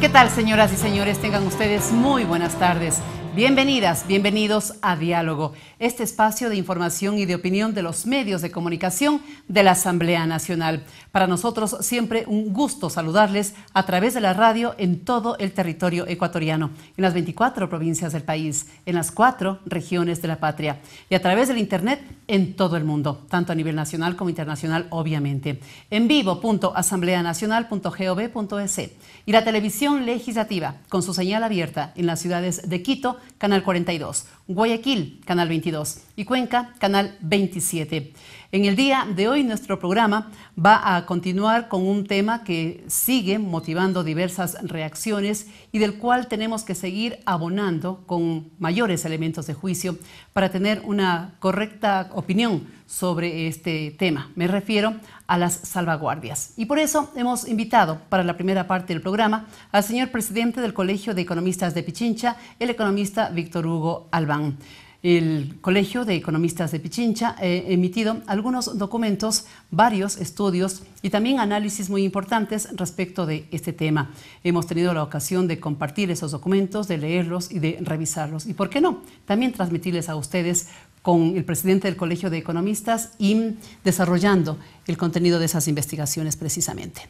¿Qué tal, señoras y señores? Tengan ustedes muy buenas tardes. Bienvenidas, bienvenidos a Diálogo, este espacio de información y de opinión de los medios de comunicación de la Asamblea Nacional. Para nosotros siempre un gusto saludarles a través de la radio en todo el territorio ecuatoriano, en las 24 provincias del país, en las cuatro regiones de la patria y a través del Internet en todo el mundo, tanto a nivel nacional como internacional, obviamente. En vivo.asambleanacional.gov.es y la televisión legislativa con su señal abierta en las ciudades de Quito, Canal 42, Guayaquil, Canal 22 y Cuenca, Canal 27. En el día de hoy nuestro programa va a continuar con un tema que sigue motivando diversas reacciones y del cual tenemos que seguir abonando con mayores elementos de juicio para tener una correcta opinión sobre este tema. Me refiero a a las salvaguardias. Y por eso hemos invitado para la primera parte del programa al señor presidente del Colegio de Economistas de Pichincha, el economista Víctor Hugo Albán el Colegio de Economistas de Pichincha eh, ha emitido algunos documentos, varios estudios y también análisis muy importantes respecto de este tema. Hemos tenido la ocasión de compartir esos documentos, de leerlos y de revisarlos. Y por qué no, también transmitirles a ustedes con el presidente del Colegio de Economistas y desarrollando el contenido de esas investigaciones precisamente.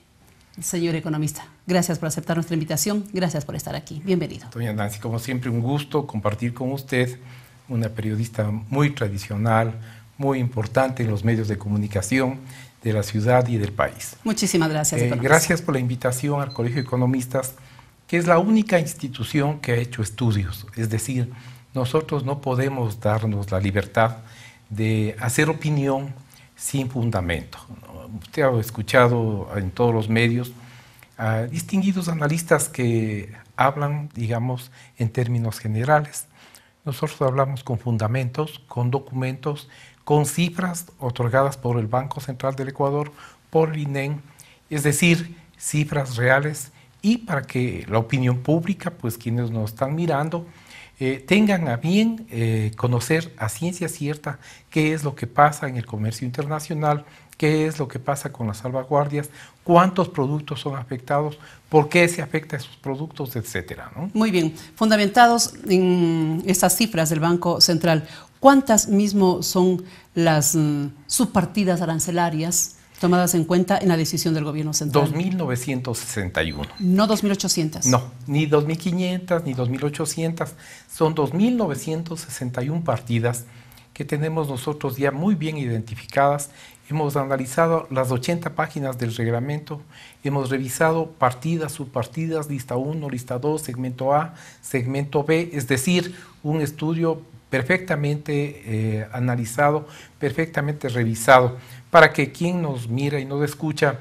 Señor economista, gracias por aceptar nuestra invitación, gracias por estar aquí, bienvenido. Doña Nancy, como siempre, un gusto compartir con usted, una periodista muy tradicional, muy importante en los medios de comunicación de la ciudad y del país. Muchísimas gracias. Eh, gracias por la invitación al Colegio de Economistas, que es la única institución que ha hecho estudios, es decir, nosotros no podemos darnos la libertad de hacer opinión sin fundamento. Usted ha escuchado en todos los medios a distinguidos analistas que hablan, digamos, en términos generales. Nosotros hablamos con fundamentos, con documentos, con cifras otorgadas por el Banco Central del Ecuador, por el INEN, e es decir, cifras reales y para que la opinión pública, pues quienes nos están mirando, eh, tengan a bien eh, conocer a ciencia cierta qué es lo que pasa en el comercio internacional, qué es lo que pasa con las salvaguardias, cuántos productos son afectados, por qué se afecta a esos productos, etcétera. Muy bien, fundamentados en estas cifras del Banco Central, ¿cuántas mismo son las mm, subpartidas arancelarias? tomadas en cuenta en la decisión del gobierno central? 2.961. No 2.800. No, ni 2.500 ni 2.800. Son 2.961 partidas que tenemos nosotros ya muy bien identificadas. Hemos analizado las 80 páginas del reglamento, hemos revisado partidas, subpartidas, lista 1, lista 2, segmento A, segmento B, es decir, un estudio perfectamente eh, analizado, perfectamente revisado para que quien nos mira y nos escucha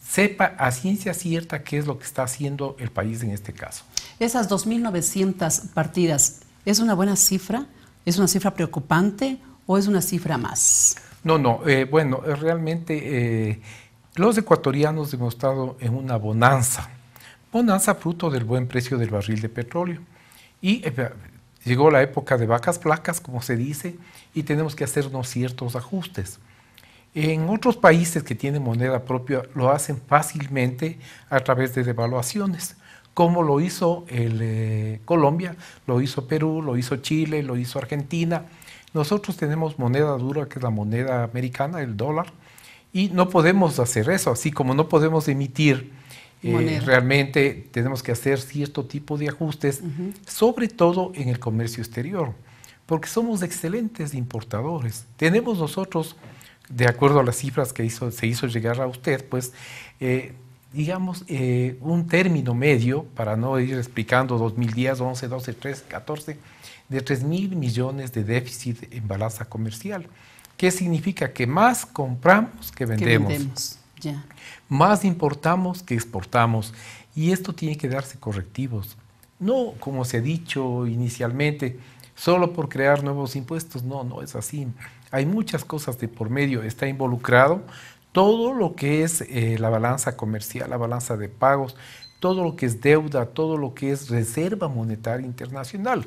sepa a ciencia cierta qué es lo que está haciendo el país en este caso. Esas 2.900 partidas, ¿es una buena cifra? ¿Es una cifra preocupante o es una cifra más? No, no, eh, bueno, eh, realmente eh, los ecuatorianos hemos estado en una bonanza, bonanza fruto del buen precio del barril de petróleo. Y llegó la época de vacas placas, como se dice, y tenemos que hacernos ciertos ajustes. En otros países que tienen moneda propia lo hacen fácilmente a través de devaluaciones, como lo hizo eh, Colombia, lo hizo Perú, lo hizo Chile, lo hizo Argentina. Nosotros tenemos moneda dura, que es la moneda americana, el dólar, y no podemos hacer eso, así como no podemos emitir. Eh, realmente tenemos que hacer cierto tipo de ajustes, sobre todo en el comercio exterior, porque somos excelentes importadores. Tenemos nosotros de acuerdo a las cifras que hizo, se hizo llegar a usted, pues eh, digamos eh, un término medio, para no ir explicando 2010, 11, 12, 13, 14, de 3 mil millones de déficit en balanza comercial. ¿Qué significa? Que más compramos que vendemos. Más importamos que exportamos. Y esto tiene que darse correctivos. No, como se ha dicho inicialmente, solo por crear nuevos impuestos. No, no es así. Hay muchas cosas de por medio, está involucrado todo lo que es eh, la balanza comercial, la balanza de pagos, todo lo que es deuda, todo lo que es reserva monetaria internacional.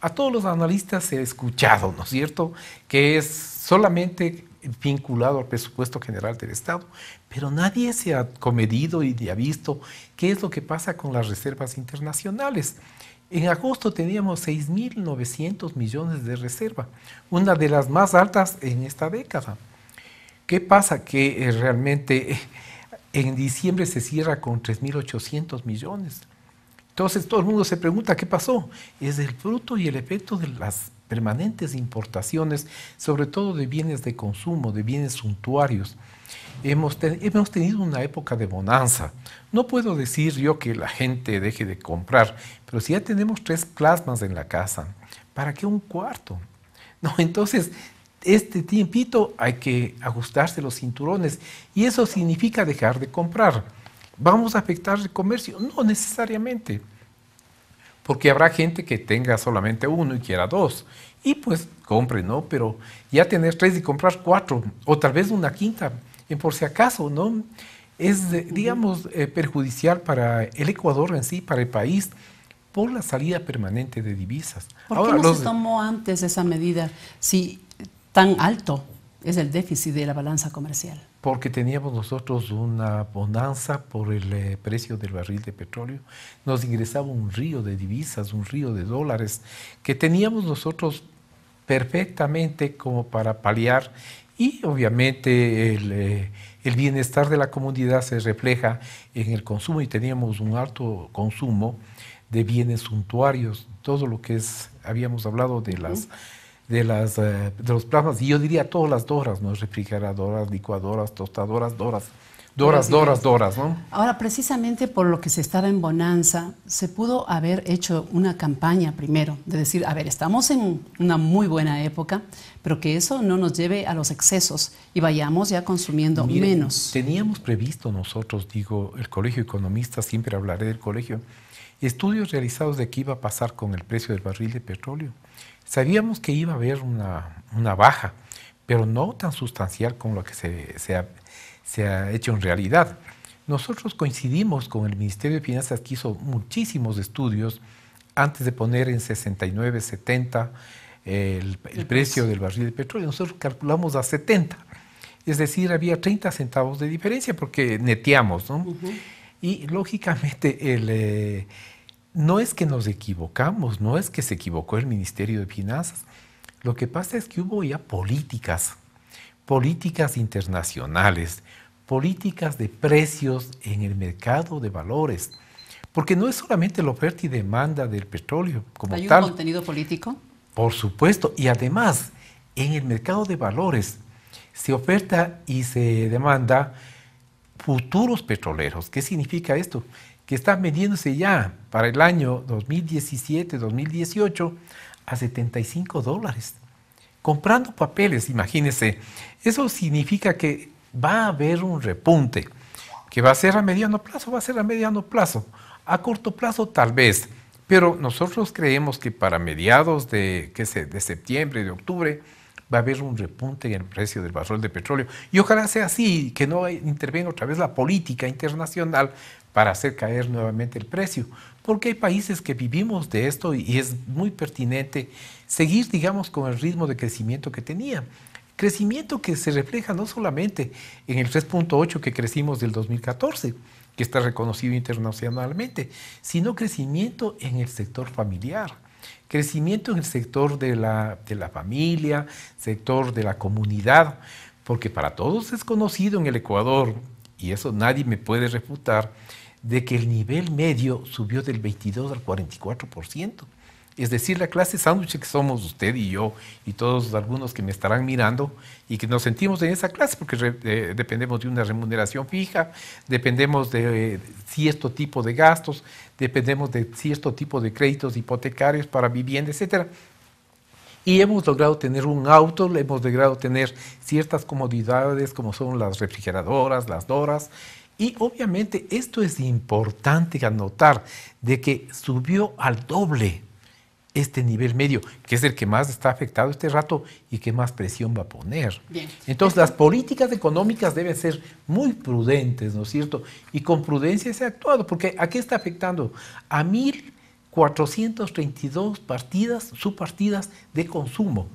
A todos los analistas se ha escuchado, ¿no es cierto?, que es solamente vinculado al presupuesto general del Estado, pero nadie se ha comedido y ha visto qué es lo que pasa con las reservas internacionales. En agosto teníamos 6.900 millones de reserva, una de las más altas en esta década. ¿Qué pasa? Que eh, realmente eh, en diciembre se cierra con 3.800 millones. Entonces todo el mundo se pregunta qué pasó. Es el fruto y el efecto de las permanentes importaciones, sobre todo de bienes de consumo, de bienes suntuarios. Hemos, hemos, tenido una época de bonanza. No puedo decir yo que la gente deje de comprar, pero si ya tenemos tres plasmas en la casa, ¿para qué un cuarto? No, entonces, este tiempito hay que ajustarse los cinturones y eso significa dejar de comprar. ¿Vamos a afectar el comercio? No necesariamente, porque habrá gente que tenga solamente uno y quiera dos y pues compre, ¿no? Pero ya tener tres y comprar cuatro o tal vez una quinta en por si acaso, ¿no? Es, digamos, eh, perjudicial para el Ecuador en sí, para el país, por la salida permanente de divisas. ¿Por qué no se tomó antes esa medida si tan alto es el déficit de la balanza comercial? Porque teníamos nosotros una bonanza por el eh, precio del barril de petróleo. Nos ingresaba un río de divisas, un río de dólares, que teníamos nosotros perfectamente como para paliar y obviamente eh, el, bienestar de la comunidad se refleja en el consumo y teníamos un alto consumo de bienes suntuarios, todo lo que es, habíamos hablado de las... De, las, eh, de los plasmas, y yo diría todas las doras, ¿no? refrigeradoras, licuadoras, tostadoras, doras, Doras, doras, doras, ¿no? Ahora, precisamente por lo que se estaba en bonanza, se pudo haber hecho una campaña primero, de decir, a ver, estamos en una muy buena época, pero que eso no nos lleve a los excesos y vayamos ya consumiendo menos. Teníamos previsto nosotros, digo, el Colegio Economista, siempre hablaré del colegio, estudios realizados de qué iba a pasar con el precio del barril de petróleo. Sabíamos que iba a haber una, baja, pero no tan sustancial como lo que se, se ha se ha hecho en realidad. Nosotros coincidimos con el Ministerio de Finanzas que hizo muchísimos estudios antes de poner en 69, 70 el, precio del barril de petróleo. Nosotros calculamos a 70. Es decir, había 30 centavos de diferencia porque neteamos. Y lógicamente eh, no es que nos equivocamos, no es que se equivocó el Ministerio de Finanzas. Lo que pasa es que hubo ya políticas, políticas internacionales políticas de precios en el mercado de valores. Porque no es solamente la oferta y demanda del petróleo como tal. ¿Hay un contenido político? Por supuesto. Y además, en el mercado de valores se oferta y se demanda futuros petroleros. ¿Qué significa esto? Que están vendiéndose ya para el año 2017, 2018 a 75 dólares. Comprando papeles, imagínense. Eso significa que va a haber un repunte, que va a ser a mediano plazo, va a ser a mediano plazo, a corto plazo tal vez, pero nosotros creemos que para mediados de, de septiembre, de octubre, va a haber un repunte en el precio del barril de petróleo. Y ojalá sea así, que no intervenga otra vez la política internacional para hacer caer nuevamente el precio, porque hay países que vivimos de esto y es muy pertinente seguir, digamos, con el ritmo de crecimiento que tenía. Crecimiento que se refleja no solamente en el 3.8 que crecimos del 2014, que está reconocido internacionalmente, sino crecimiento en el sector familiar, crecimiento en el sector de la, familia, sector de la comunidad, porque para todos es conocido en el Ecuador, y eso nadie me puede refutar, de que el nivel medio subió del 22 al 44%. Es decir, la clase sándwich que somos usted y yo y todos algunos que me estarán mirando y que nos sentimos en esa clase porque eh, dependemos de una remuneración fija, dependemos de eh, cierto tipo de gastos, dependemos de cierto tipo de créditos hipotecarios para vivienda, etc. Y hemos logrado tener un auto, hemos logrado tener ciertas comodidades como son las refrigeradoras, las doras, y obviamente esto es importante anotar, de que subió al doble este nivel medio, que es el que más está afectado este rato y que más presión va a poner. Entonces, las políticas económicas deben ser muy prudentes, ¿no es cierto? Y con prudencia se ha actuado, porque ¿a qué está afectando? A 1.432 partidas, subpartidas de consumo,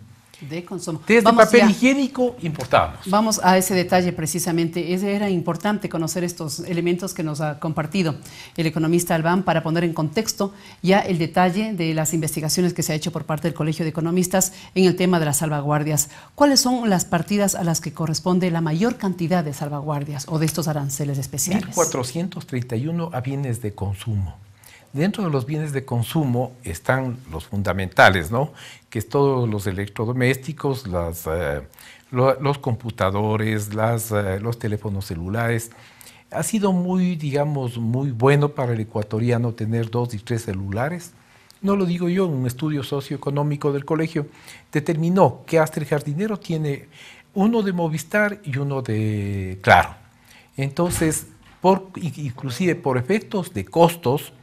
de consumo. Desde Vamos papel higiénico importamos. Vamos a ese detalle precisamente. era importante conocer estos elementos que nos ha compartido el economista Albán para poner en contexto ya el detalle de las investigaciones que se ha hecho por parte del Colegio de Economistas en el tema de las salvaguardias. ¿Cuáles son las partidas a las que corresponde la mayor cantidad de salvaguardias o de estos aranceles especiales? 1.431 a bienes de consumo. Dentro de los bienes de consumo están los fundamentales, ¿no? Que es todos los electrodomésticos, las, eh, los computadores, eh, los teléfonos celulares. Ha sido muy, digamos, muy bueno para el ecuatoriano tener dos y tres celulares. No lo digo yo, un estudio socioeconómico del colegio determinó que hasta el jardinero tiene uno de Movistar y uno de Claro. Entonces, por, inclusive por efectos de costos,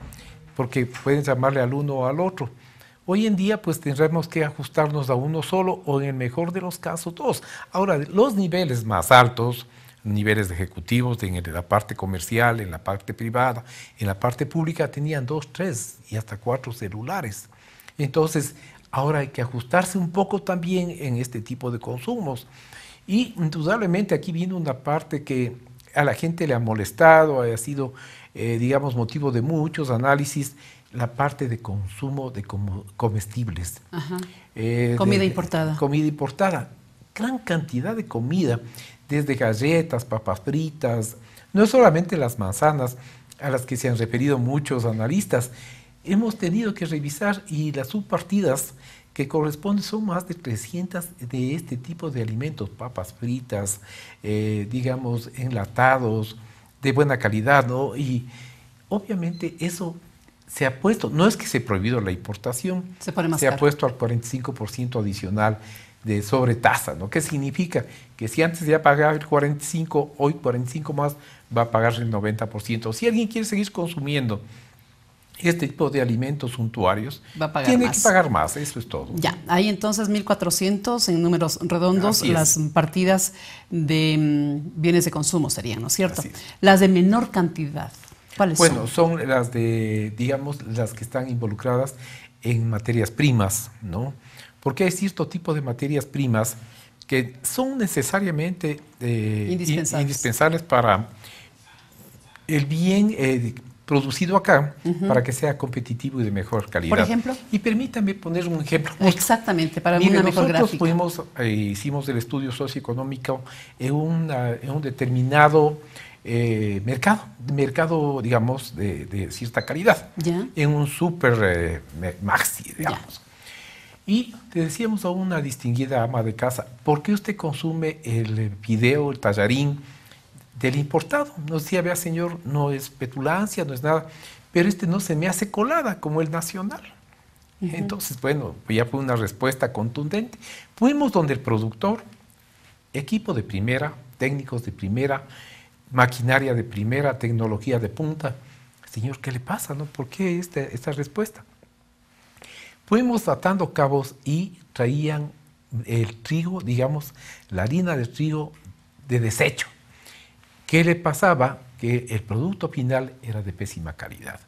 porque pueden llamarle al uno o al otro. Hoy en día pues tendremos que ajustarnos a uno solo o en el mejor de los casos dos. Ahora, los niveles más altos, niveles ejecutivos en la parte comercial, en la parte privada, en la parte pública tenían dos, tres y hasta cuatro celulares. Entonces, ahora hay que ajustarse un poco también en este tipo de consumos. Y indudablemente aquí viene una parte que a la gente le ha molestado, ha sido eh, digamos, motivo de muchos análisis, la parte de consumo de comestibles. Eh, comida importada. Comida importada. Gran cantidad de comida, desde galletas, papas fritas, no solamente las manzanas, a las que se han referido muchos analistas. Hemos tenido que revisar y las subpartidas que corresponden son más de 300 de este tipo de alimentos, papas fritas, eh, digamos, enlatados, de buena calidad, ¿no? Y obviamente eso se ha puesto, no es que se ha prohibido la importación, se, ha puesto al 45% adicional de sobretasa, ¿no? ¿Qué significa? Que si antes ya pagaba el 45, hoy 45 más, va a pagar el 90%. Si alguien quiere seguir consumiendo este tipo de alimentos suntuarios, tiene que pagar más, eso es todo. Ya, hay entonces 1.400 en números redondos las partidas de mm, bienes de consumo serían, ¿no es cierto? Las de menor cantidad, ¿cuáles son? Bueno, son las de, digamos, las que están involucradas en materias primas, ¿no? Porque hay cierto tipo de materias primas que son necesariamente eh, indispensables. para el bien eh, producido acá para que sea competitivo y de mejor calidad. Por ejemplo. Y permítame poner un ejemplo. Exactamente, para mí una mejor nosotros eh, hicimos el estudio socioeconómico en, un determinado eh, mercado, mercado, digamos, de, cierta calidad. En un super eh, maxi, digamos. Y te decíamos a una distinguida ama de casa, ¿por qué usted consume el video, el tallarín? del importado. No decía, vea señor, no es petulancia, no es nada, pero este no se me hace colada como el nacional. Entonces, bueno, pues ya fue una respuesta contundente. Fuimos donde el productor, equipo de primera, técnicos de primera, maquinaria de primera, tecnología de punta. Señor, ¿qué le pasa? No? ¿Por qué esta, esta respuesta? Fuimos atando cabos y traían el trigo, digamos, la harina de trigo de desecho ¿Qué le pasaba? Que el producto final era de pésima calidad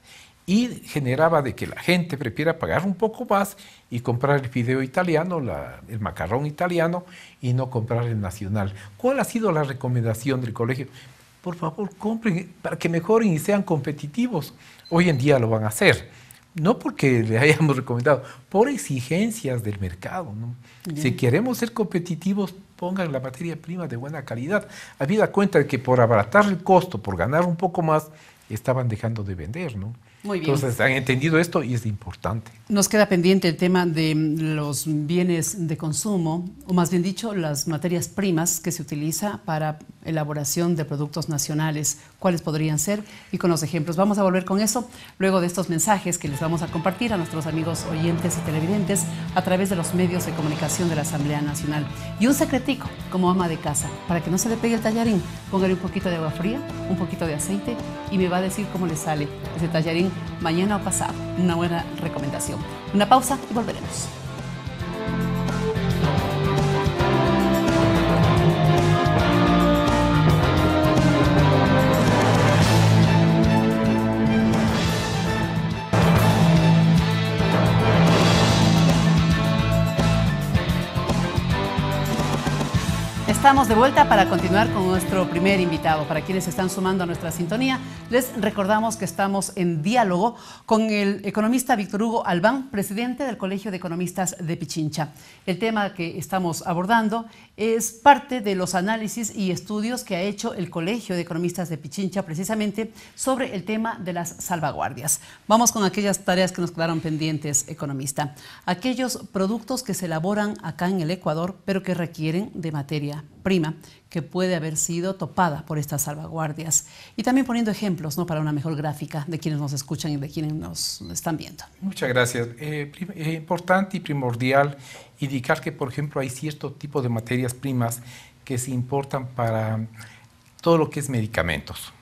y generaba de que la gente prefiera pagar un poco más y comprar el fideo italiano, el macarrón italiano y no comprar el nacional. ¿Cuál ha sido la recomendación del colegio? Por favor, compren para que mejoren y sean competitivos. Hoy en día lo van a hacer. No porque le hayamos recomendado, por exigencias del mercado. Si queremos ser competitivos, pongan la materia prima de buena calidad. Habida cuenta de que por abaratar el costo, por ganar un poco más, estaban dejando de vender, ¿no? Muy bien. Entonces han entendido esto y es importante. Nos queda pendiente el tema de los bienes de consumo, o más bien dicho, las materias primas que se utiliza para elaboración de productos nacionales, cuáles podrían ser y con los ejemplos. Vamos a volver con eso luego de estos mensajes que les vamos a compartir a nuestros amigos oyentes y televidentes a través de los medios de comunicación de la Asamblea Nacional. Y un secretico como ama de casa, para que no se le pegue el tallarín, póngale un poquito de agua fría, un poquito de aceite y me va a decir cómo le sale ese tallarín mañana o pasado. Una buena recomendación. Una pausa y volveremos. estamos de vuelta para continuar con nuestro primer invitado. Para quienes están sumando a nuestra sintonía, les recordamos que estamos en diálogo con el economista Víctor Hugo Albán, presidente del Colegio de Economistas de Pichincha. El tema que estamos abordando es parte de los análisis y estudios que ha hecho el Colegio de Economistas de Pichincha precisamente sobre el tema de las salvaguardias. Vamos con aquellas tareas que nos quedaron pendientes, economista. Aquellos productos que se elaboran acá en el Ecuador, pero que requieren de materia prima que puede haber sido topada por estas salvaguardias. Y también poniendo ejemplos ¿no? para una mejor gráfica de quienes nos escuchan y de quienes nos están viendo. Muchas gracias. es eh, eh, importante y primordial indicar que, por ejemplo, hay cierto tipo de materias primas que se importan para todo lo que es medicamentos.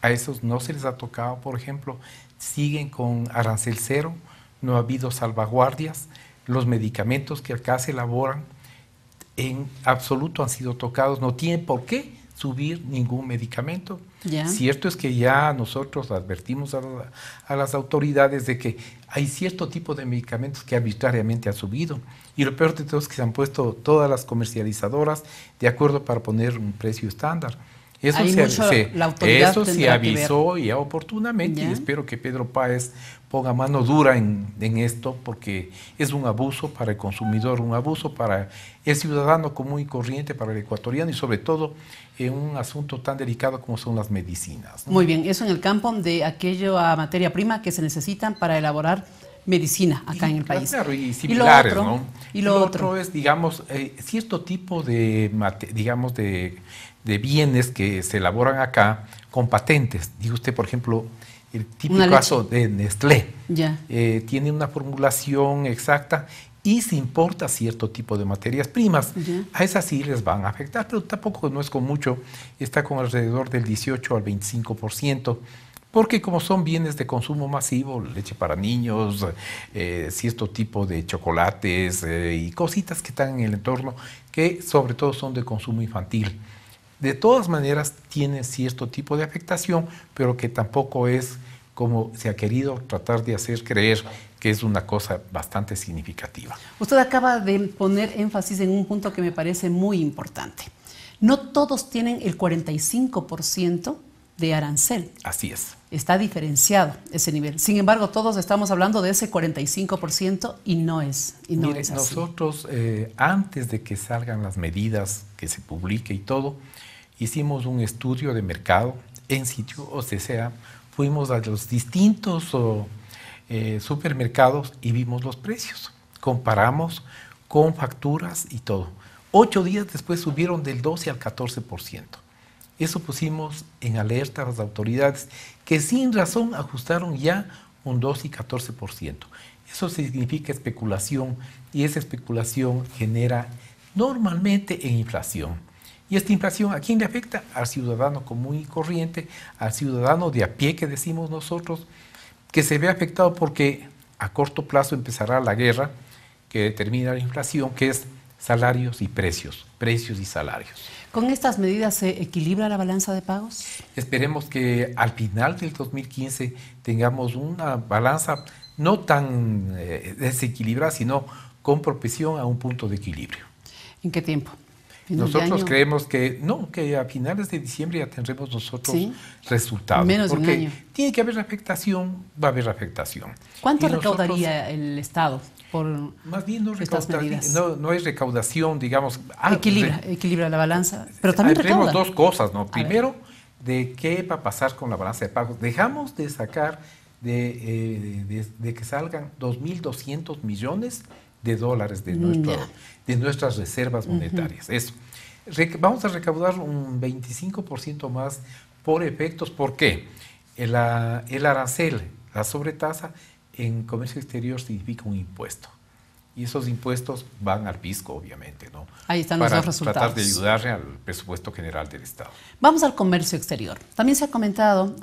A esos no se les ha tocado, por ejemplo, siguen con arancel cero, no ha habido salvaguardias, los medicamentos que acá se elaboran en absoluto han sido tocados, no tiene por qué subir ningún medicamento. Cierto es que ya nosotros advertimos a, a, las autoridades de que hay cierto tipo de medicamentos que arbitrariamente han subido. Y lo peor de todo es que se han puesto todas las comercializadoras de acuerdo para poner un precio estándar. Eso se avisó y oportunamente y espero que Pedro Páez ponga mano dura en, esto porque es un abuso para el consumidor, un abuso para el ciudadano común y corriente, para el ecuatoriano y sobre todo en un asunto tan delicado como son las medicinas. Muy bien, eso en el campo de aquello a materia prima que se necesitan para elaborar medicina acá en el país. Claro, y similares, lo otro, ¿no? Y lo, otro? es, digamos, eh, cierto tipo de, digamos, de, de bienes que se elaboran acá con patentes. digo usted, por ejemplo, el típico caso de Nestlé. Ya. Eh, tiene una formulación exacta y se importa cierto tipo de materias primas. A esas sí les van a afectar, pero tampoco no es con mucho. Está con alrededor del 18 al 25% porque como son bienes de consumo masivo, leche para niños, eh, cierto tipo de chocolates eh, y cositas que están en el entorno, que sobre todo son de consumo infantil de todas maneras tiene cierto tipo de afectación, pero que tampoco es como se ha querido tratar de hacer creer que es una cosa bastante significativa. Usted acaba de poner énfasis en un punto que me parece muy importante. No todos tienen el 45% de arancel. Así es. Está diferenciado ese nivel. Sin embargo, todos estamos hablando de ese 45% y no es, y no es así. Nosotros, eh, antes de que salgan las medidas, que se publique y todo, hicimos un estudio de mercado en sitio, o sea, fuimos a los distintos eh, supermercados y vimos los precios, comparamos con facturas y todo. Ocho días después subieron del 12 al 14%. Eso pusimos en alerta a las autoridades, que sin razón ajustaron ya un 12 y 14%. Eso significa especulación y esa especulación genera normalmente en inflación. Y esta inflación, ¿a quién le afecta? Al ciudadano común y corriente, al ciudadano de a pie que decimos nosotros, que se ve afectado porque a corto plazo empezará la guerra que determina la inflación, que es salarios y precios, precios y salarios. ¿Con estas medidas se equilibra la balanza de pagos? Esperemos que al final del 2015 tengamos una balanza no tan eh, desequilibrada, sino con propensión a un punto de equilibrio. ¿En qué tiempo? nosotros creemos que no, que a finales de diciembre ya tendremos nosotros resultados. Menos de un tiene que haber afectación, va a haber afectación. ¿Cuánto recaudaría el Estado? Por más bien no, no, no, es recaudación, digamos. Ah, equilibra, la balanza, pero también recauda. dos cosas, ¿no? Primero, de qué va a pasar con la balanza de pagos. Dejamos de sacar, de, eh, de, de que salgan 2.200 millones de dólares de, mm, nuestro, de nuestras reservas monetarias. Eso. vamos a recaudar un 25% más por efectos. ¿Por qué? El, arancel, la sobretasa en comercio exterior significa un impuesto. Y esos impuestos van al pisco, obviamente, ¿no? Ahí están Para los resultados. tratar de ayudarle al presupuesto general del Estado. Vamos al comercio exterior. También se ha comentado,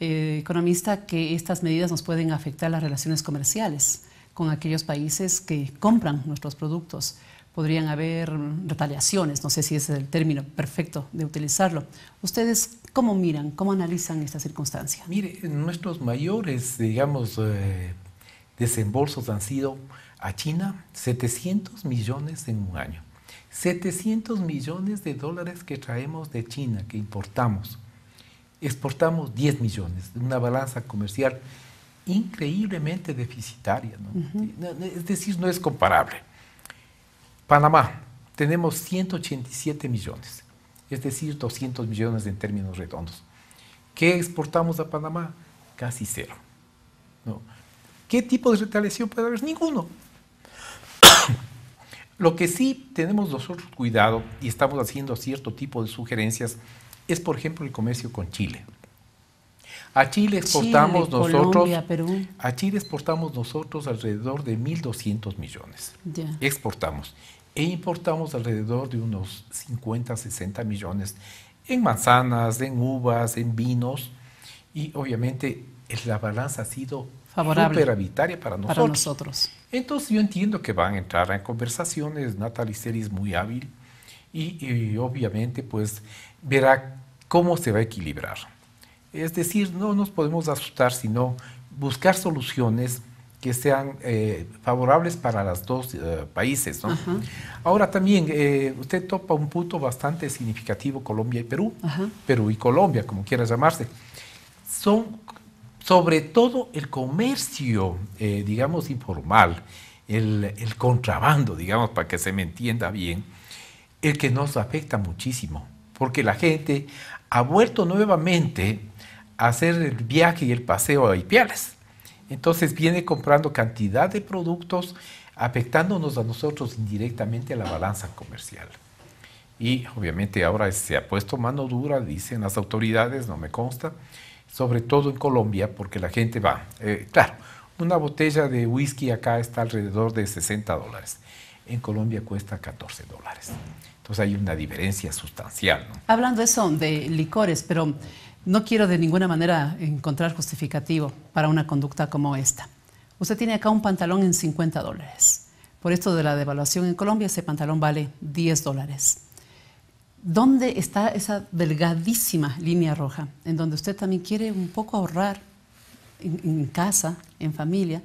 eh, economista, que estas medidas nos pueden afectar las relaciones comerciales con aquellos países que compran nuestros productos. Podrían haber retaliaciones, no sé si ese es el término perfecto de utilizarlo. ¿Ustedes cómo miran, cómo analizan esta circunstancia? Mire, nuestros mayores, digamos, eh, desembolsos han sido a China 700 millones en un año. 700 millones de dólares que traemos de China, que importamos. Exportamos 10 millones, una balanza comercial increíblemente deficitaria. Es decir, no es comparable. Panamá, tenemos 187 millones, es decir, 200 millones en términos redondos. ¿Qué exportamos a Panamá? Casi cero. ¿Qué tipo de retaliación puede haber? Ninguno. Lo que sí tenemos nosotros cuidado y estamos haciendo cierto tipo de sugerencias es, por ejemplo, el comercio con Chile. A Chile exportamos nosotros, Chile exportamos nosotros alrededor de 1.200 millones. Exportamos e importamos alrededor de unos 50, 60 millones en manzanas, en uvas, en vinos y obviamente la balanza ha sido favorable para nosotros. para nosotros. Entonces yo entiendo que van a entrar en conversaciones, Natalie Seri es muy hábil y, y obviamente pues verá cómo se va a equilibrar. Es decir, no nos podemos asustar, sino buscar soluciones que sean eh, favorables para los dos eh, países. Ahora también, eh, usted topa un punto bastante significativo, Colombia y Perú, Perú y Colombia, como quiera llamarse. Son sobre todo el comercio, digamos, informal, el, el, contrabando, digamos, para que se me entienda bien, el que nos afecta muchísimo, porque la gente ha vuelto nuevamente hacer el viaje y el paseo a Ipiales. Entonces viene comprando cantidad de productos afectándonos a nosotros indirectamente a la balanza comercial. Y obviamente ahora se ha puesto mano dura, dicen las autoridades, no me consta, sobre todo en Colombia, porque la gente va. Eh, claro, una botella de whisky acá está alrededor de 60 dólares. En Colombia cuesta 14 dólares. Entonces hay una diferencia sustancial. ¿no? Hablando eso de licores, pero no quiero de ninguna manera encontrar justificativo para una conducta como esta. Usted tiene acá un pantalón en 50 dólares. Por esto de la devaluación en Colombia, ese pantalón vale 10 dólares. ¿Dónde está esa delgadísima línea roja en donde usted también quiere un poco ahorrar en, casa, en familia,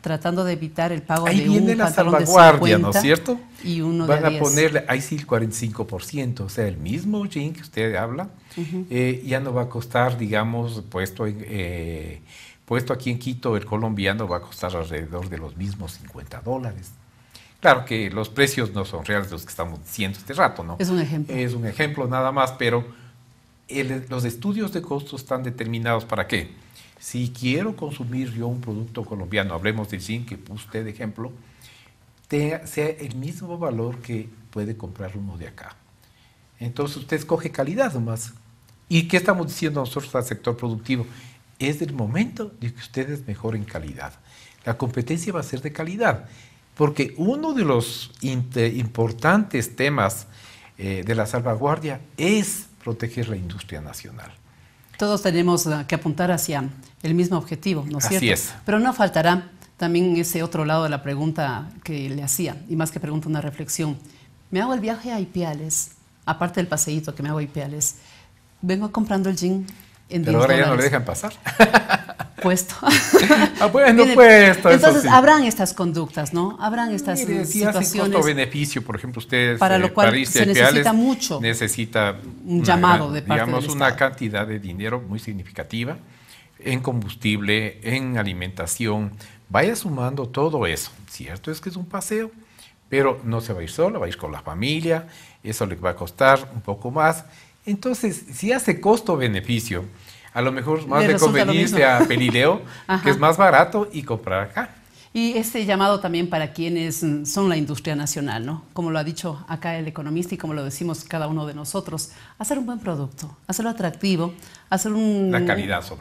tratando de evitar el pago ahí de la salvaguardia, ¿no es cierto? Van a ponerle, ahí sí el 45%, o sea, el mismo jean que usted habla, eh, ya no va a costar, digamos, puesto eh, puesto aquí en Quito, el colombiano va a costar alrededor de los mismos 50 dólares. Claro que los precios no son reales los que estamos diciendo este rato, ¿no? Es un ejemplo. Es un ejemplo nada más, pero los estudios de costos están determinados para qué? Si quiero consumir yo un producto colombiano, hablemos de zinc, que usted de ejemplo, sea el mismo valor que puede comprar uno de acá. Entonces usted escoge calidad nomás. ¿Y qué estamos diciendo nosotros al sector productivo? Es el momento de que ustedes mejoren calidad. La competencia va a ser de calidad, porque uno de los importantes temas eh, de la salvaguardia es proteger la industria nacional. Todos tenemos ah, que apuntar hacia el mismo objetivo, ¿no es cierto? Pero no faltará también ese otro lado de la pregunta que le hacía, y más que pregunta, una reflexión. Me hago el viaje a Ipiales, aparte del paseíto que me hago a Ipiales, vengo comprando el jean en Pero ahora ya no le dejan pasar. puesto. Ah, pues, Entonces, habrán estas conductas, ¿no? Habrán estas situaciones. si costo-beneficio, por ejemplo, ustedes. Eh, para lo cual se necesita mucho. Necesita. Un llamado de Digamos, una cantidad de dinero muy significativa en combustible, en alimentación. Vaya sumando todo eso. Cierto es que es un paseo, pero no se va a ir solo, va a ir con la familia. Eso le va a costar un poco más. Entonces, si hace costo-beneficio, a lo mejor más de convenirse a Pelileo, que es más barato, y comprar acá. Y este llamado también para quienes son la industria nacional, ¿no? Como lo ha dicho acá el economista y como lo decimos cada uno de nosotros, hacer un buen producto, hacerlo atractivo, hacer un,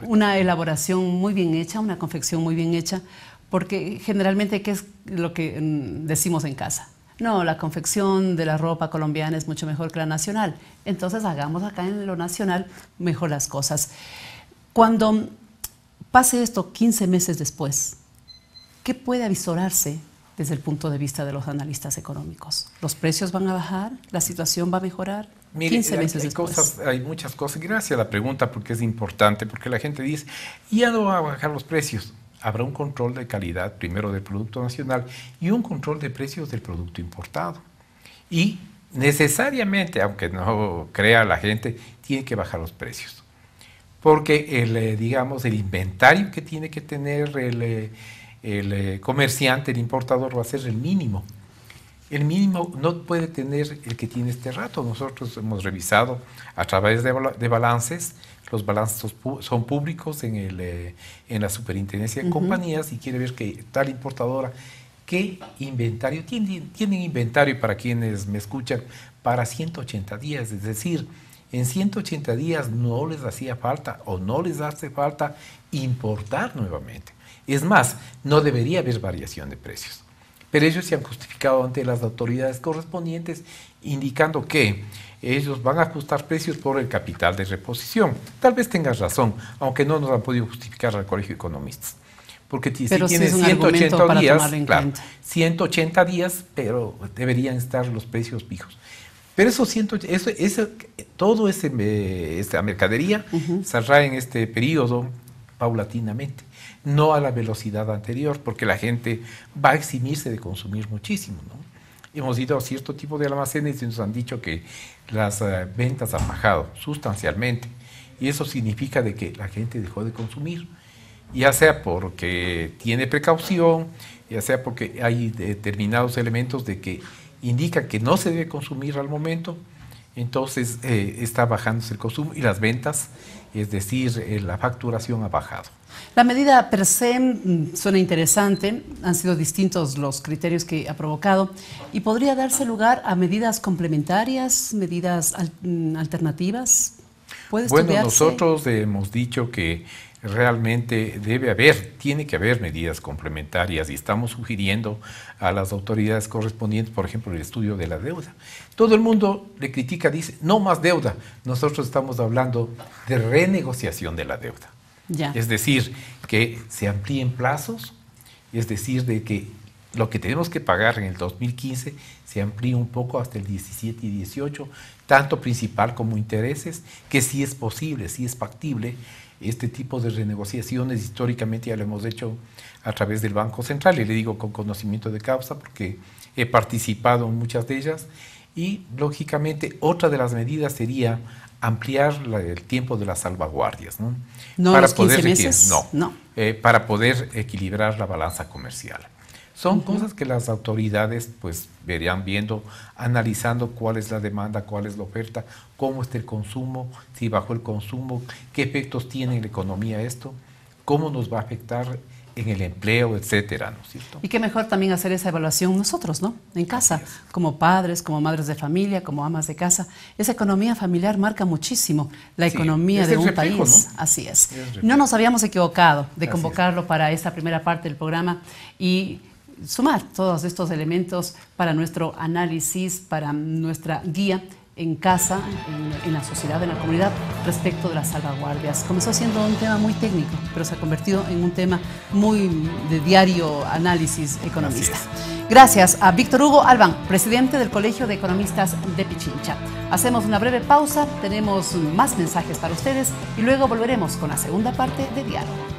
una elaboración muy bien hecha, una confección muy bien hecha, porque generalmente, ¿qué es lo que mm, decimos en casa? no, la confección de la ropa colombiana es mucho mejor que la nacional. Entonces hagamos acá en lo nacional mejor las cosas. Cuando pase esto 15 meses después, ¿qué puede avisorarse desde el punto de vista de los analistas económicos? ¿Los precios van a bajar? ¿La situación va a mejorar? 15 meses después. hay hay muchas cosas. Gracias a la pregunta porque es importante, porque la gente dice, ya no va a bajar los precios habrá un control de calidad primero del Producto Nacional y un control de precios del producto importado. Y necesariamente, aunque no crea la gente, tiene que bajar los precios. Porque el, eh, digamos, el inventario que tiene que tener el, eh, eh, comerciante, el importador, va a ser el mínimo. El mínimo no puede tener el que tiene este rato. Nosotros hemos revisado a través de balances los balances son públicos en, el, eh, en la superintendencia de compañías y quiere ver que tal importadora, qué inventario, tienen, tienen inventario para quienes me escuchan para 180 días, es decir, en 180 días no les hacía falta o no les hace falta importar nuevamente. Es más, no debería haber variación de precios. Pero ellos se han justificado ante las autoridades correspondientes indicando que ellos van a ajustar precios por el capital de reposición. Tal vez tengas razón, aunque no nos han podido justificar al Colegio de Economistas. Porque si tienes 180 días, 180 días, pero deberían estar los precios fijos. Pero eso siento eso, todo ese, eh, esta mercadería se saldrá en este periodo paulatinamente, no a la velocidad anterior, porque la gente va a eximirse de consumir muchísimo, ¿no? Hemos ido a cierto tipo de almacenes y nos han dicho que las eh, ventas han bajado sustancialmente. Y eso significa de que la gente dejó de consumir, ya sea porque tiene precaución, ya sea porque hay determinados elementos de que indican que no se debe consumir al momento, entonces eh, está bajándose el consumo y las ventas es decir, eh, la facturación ha bajado. La medida per se mm, suena interesante, han sido distintos los criterios que ha provocado y podría darse lugar a medidas complementarias, medidas mm, alternativas. bueno, nosotros hemos dicho que realmente debe haber, tiene que haber medidas complementarias y estamos sugiriendo a las autoridades correspondientes, por ejemplo, el estudio de la deuda. Todo el mundo le critica, dice, no más deuda. Nosotros estamos hablando de renegociación de la deuda. Ya. Es decir, que se amplíen plazos, es decir, de que lo que tenemos que pagar en el 2015 se amplíe un poco hasta el 17 y 18, tanto principal como intereses, que si es posible, si es factible, este tipo de renegociaciones históricamente ya lo hemos hecho a través del Banco Central, y le digo con conocimiento de causa porque he participado en muchas de ellas, y lógicamente otra de las medidas sería ampliar el tiempo de las salvaguardias, ¿no? no, para eh, poder equilibrar la balanza comercial. Son cosas que las autoridades pues verían viendo, analizando cuál es la demanda, cuál es la oferta, cómo está el consumo, si bajó el consumo, qué efectos tiene en la economía esto, cómo nos va a afectar en el empleo, etcétera, ¿no Y qué mejor también hacer esa evaluación nosotros, ¿no? En casa, como padres, como madres de familia, como amas de casa. Esa economía familiar marca muchísimo la economía de un país. ¿no? Así es. no nos habíamos equivocado de convocarlo para esta primera parte del programa y sumar todos estos elementos para nuestro análisis, para nuestra guía en casa, en, la sociedad, en la comunidad, respecto de las salvaguardias. Comenzó siendo un tema muy técnico, pero se ha convertido en un tema muy de diario análisis economista. Gracias a Víctor Hugo Albán, presidente del Colegio de Economistas de Pichincha. Hacemos una breve pausa, tenemos más mensajes para ustedes y luego volveremos con la segunda parte de Diálogo.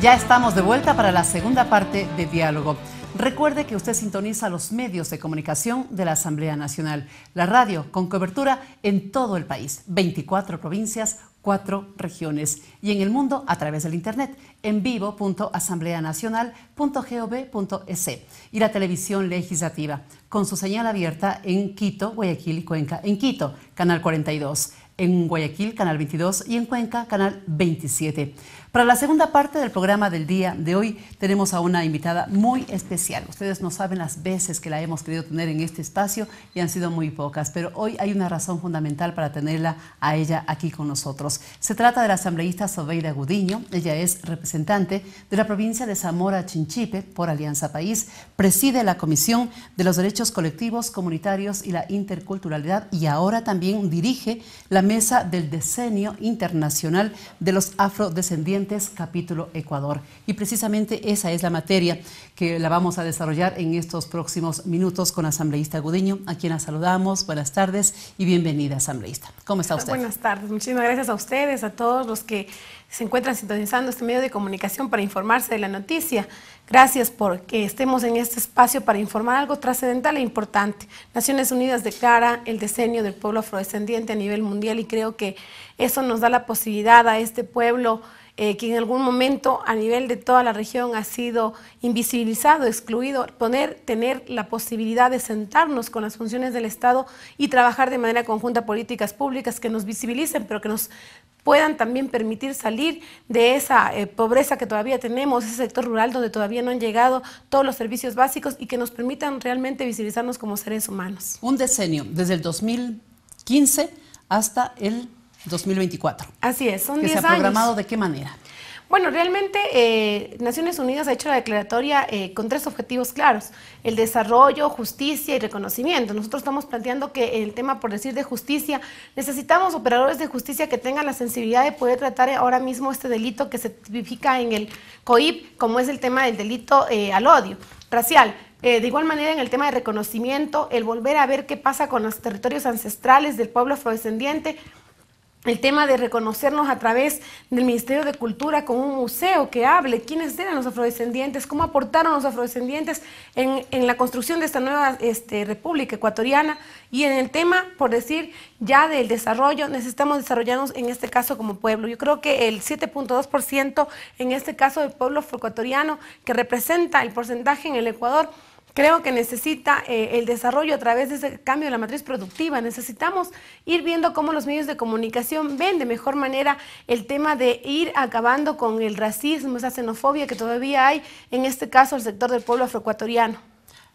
Ya estamos de vuelta para la segunda parte de Diálogo. Recuerde que usted sintoniza los medios de comunicación de la Asamblea Nacional, la radio con cobertura en todo el país, 24 provincias, 4 regiones y en el mundo a través del Internet en vivo.asambleanacional.gov.es y la televisión legislativa con su señal abierta en Quito, Guayaquil y Cuenca. En Quito, Canal 42, en Guayaquil, Canal 22 y en Cuenca, Canal 27. Para la segunda parte del programa del día de hoy tenemos a una invitada muy especial. Ustedes no saben las veces que la hemos querido tener en este espacio y han sido muy pocas, pero hoy hay una razón fundamental para tenerla a ella aquí con nosotros. Se trata de la asambleísta Sobeida Gudiño. Ella es representante de la provincia de Zamora Chinchipe por Alianza País. Preside la Comisión de los Derechos Colectivos, Comunitarios y la Interculturalidad y ahora también dirige la Mesa del Decenio Internacional de los Afrodescendientes capítulo Ecuador. Y precisamente esa es la materia que la vamos a desarrollar en estos próximos minutos con asambleísta Gudiño, a quien la saludamos. Buenas tardes y bienvenida, asambleísta. ¿Cómo está usted? Buenas tardes, muchísimas gracias a ustedes, a todos los que se encuentran sintonizando este medio de comunicación para informarse de la noticia. Gracias por que estemos en este espacio para informar algo trascendental e importante. Naciones Unidas declara el decenio del pueblo afrodescendiente a nivel mundial y creo que eso nos da la posibilidad a este pueblo eh, que en algún momento a nivel de toda la región ha sido invisibilizado, excluido, poner, tener la posibilidad de sentarnos con las funciones del Estado y trabajar de manera conjunta políticas públicas que nos visibilicen, pero que nos puedan también permitir salir de esa eh, pobreza que todavía tenemos, ese sector rural donde todavía no han llegado todos los servicios básicos y que nos permitan realmente visibilizarnos como seres humanos. Un decenio, desde el 2015 hasta el 2024. Así es, son 10 años. se ha programado de qué manera? Bueno, realmente eh, Naciones Unidas ha hecho la declaratoria eh, con tres objetivos claros, el desarrollo, justicia y reconocimiento. Nosotros estamos planteando que el tema, por decir, de justicia, necesitamos operadores de justicia que tengan la sensibilidad de poder tratar ahora mismo este delito que se tipifica en el COIP, como es el tema del delito eh, al odio racial. de igual manera, en el tema de reconocimiento, el volver a ver qué pasa con los territorios ancestrales del pueblo afrodescendiente, el tema de reconocernos a través del Ministerio de Cultura con un museo que hable quiénes eran los afrodescendientes, cómo aportaron los afrodescendientes en, la construcción de esta nueva este, república ecuatoriana y en el tema, por decir, ya del desarrollo, necesitamos desarrollarnos en este caso como pueblo. Yo creo que el 7.2% en este caso del pueblo ecuatoriano que representa el porcentaje en el Ecuador Creo que necesita eh, el desarrollo a través de ese cambio de la matriz productiva. Necesitamos ir viendo cómo los medios de comunicación ven de mejor manera el tema de ir acabando con el racismo, esa xenofobia que todavía hay, en este caso, el sector del pueblo afroecuatoriano.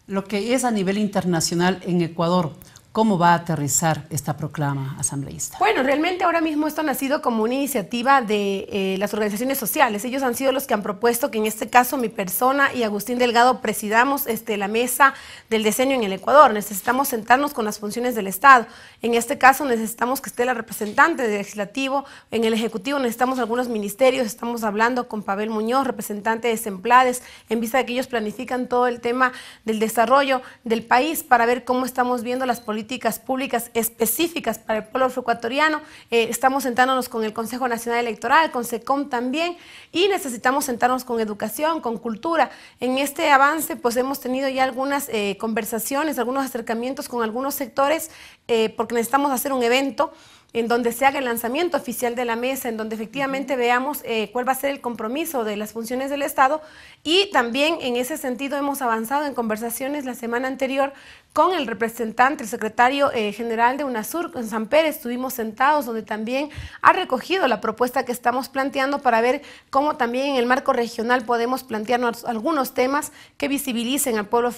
Lo que es a nivel internacional en Ecuador, ¿Cómo va a aterrizar esta proclama asambleísta? Bueno, realmente ahora mismo esto ha nacido como una iniciativa de eh, las organizaciones sociales. Ellos han sido los que han propuesto que en este caso mi persona y Agustín Delgado presidamos este, la mesa del diseño en el Ecuador. Necesitamos sentarnos con las funciones del Estado. En este caso necesitamos que esté la representante del legislativo. En el Ejecutivo necesitamos algunos ministerios. Estamos hablando con Pavel Muñoz, representante de Semplades, en vista de que ellos planifican todo el tema del desarrollo del país para ver cómo estamos viendo las políticas políticas públicas específicas para el pueblo ecuatoriano. Eh, estamos sentándonos con el Consejo Nacional Electoral, con SECOM también, y necesitamos sentarnos con educación, con cultura. En este avance, pues hemos tenido ya algunas eh, conversaciones, algunos acercamientos con algunos sectores, eh, porque necesitamos hacer un evento en donde se haga el lanzamiento oficial de la mesa, en donde efectivamente veamos cuál va a ser el compromiso de las funciones del Estado. Y también en ese sentido hemos avanzado en conversaciones la semana anterior con el representante, el secretario eh, general de UNASUR, en San Pérez, estuvimos sentados donde también ha recogido la propuesta que estamos planteando para ver cómo también en el marco regional podemos plantearnos algunos temas que visibilicen al pueblo